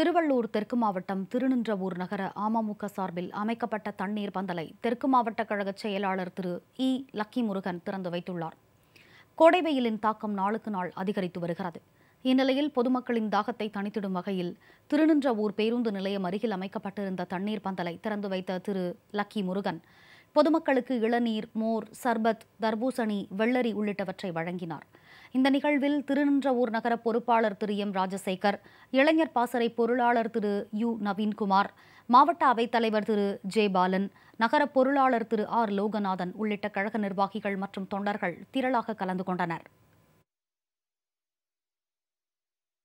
திருவள்ளூர் தெற்கு மாவட்டம் திருநின்றவூர் நகர அமமுக சார்பில் அமைக்கப்பட்ட தண்ணீர் பந்தலை தெற்கு மாவட்ட கழக செயலாளர் திரு இ லக்கி முருகன் திறந்து வைத்துள்ளார் கோடை வெயிலின் தாக்கம் நாளுக்கு நாள் அதிகரித்து வருகிறது இந்நிலையில் பொதுமக்களின் தாகத்தை தனித்திடும் வகையில் திருநின்றவூர் பேருந்து நிலையம் அருகில் அமைக்கப்பட்டிருந்த தண்ணீர் பந்தலை திறந்து வைத்த திரு லக்கி முருகன் பொதுமக்களுக்கு இளநீர் மோர் சர்பத் தர்பூசணி வெள்ளரி உள்ளிட்டவற்றை வழங்கினார் இந்த நிகழ்வில் திருநின்றவூர் நகர பொறுப்பாளர் திரு எம் ராஜசேகர் இளைஞர் பாசறை பொருளாளர் திரு யு நவீன்குமார் மாவட்ட அவைத்தலைவர் திரு ஜே பாலன் நகர பொருளாளர் திரு ஆர் லோகநாதன் உள்ளிட்ட கழக நிர்வாகிகள் மற்றும் தொண்டர்கள் திரளாக கலந்து கொண்டனர்